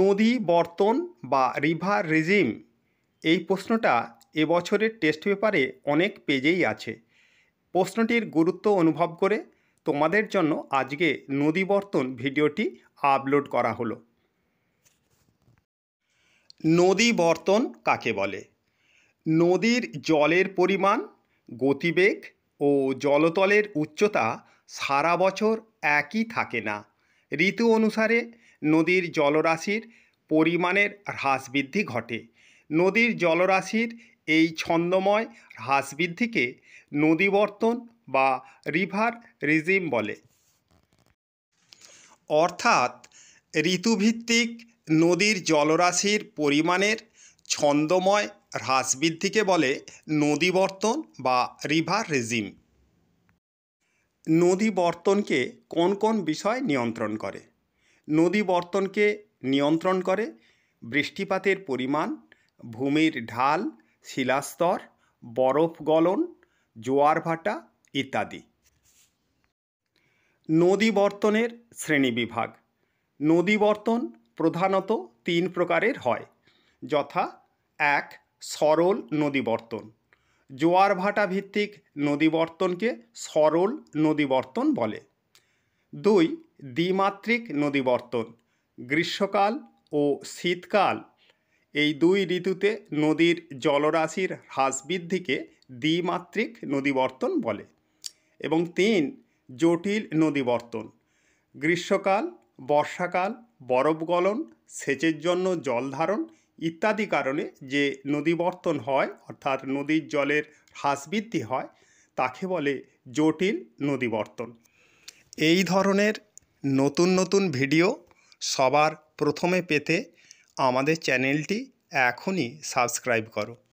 নদী বর্তন বা river regime এই প্রশ্নটা এবছরের টেস্ট পেপারে অনেক পেজেই আছে প্রশ্নটির গুরুত্ব অনুভব করে তোমাদের জন্য আজকে নদী বর্তন ভিডিওটি আপলোড করা হলো নদী বর্তন কাকে বলে নদীর জলের পরিমাণ গতিবেগ ও জলতলের উচ্চতা সারা বছর একই থাকে না ঋতু অনুসারে নদীর জলরাশির পরিমাণের হ্রাস বৃদ্ধি ঘটে নদীর জলরাশির এই ছন্দময় হ্রাস বৃদ্ধিকে নদীবর্তন বা রিভার রিজিম বলে অর্থাৎ ঋতুভিত্তিক নদীর জলরাশির পরিমাণের ছন্দময় হ্রাস বৃদ্ধিকে বলে নদীবর্তন বা রিভার রেজিম নদীবর্তনকে কোন কোন বিষয় নিয়ন্ত্রণ করে নদী বর্তনকে নিয়ন্ত্রণ করে বৃষ্টিপাতের পরিমাণ ভূমির ঢাল শিলাস্তর বরফ গলন জোয়ার ভাটা ইত্যাদি নদী বর্তনের শ্রেণীবিভাগ নদী বর্তন প্রধানত তিন প্রকারের হয় যথা এক সরল বর্তন জোয়ার ভাটা ভিত্তিক নদী বর্তনকে সরল নদী বর্তন বলে দুই দ্বিমাত্রিক নদীবর্তন গ্রীষ্মকাল ও শীতকাল এই দুই ঋতুতে নদীর জলরাশির হ্রাস বৃদ্ধিকে দ্বিমাত্রিক নদীবর্তন বলে এবং তিন জটিল নদীবর্তন গ্রীষ্মকাল বর্ষাকাল বরফ গলন সেচের জন্য জল ধারণ ইত্যাদি কারণে যে নদীবর্তন হয় অর্থাৎ নদীর জলের হ্রাস বৃদ্ধি হয় তাকে বলে জটিল নদীবর্তন এই ধরনের নতুন নতুন ভিডিও সবার প্রথমে পেতে আমাদের চ্যানেলটি এখনই সাবস্ক্রাইব করো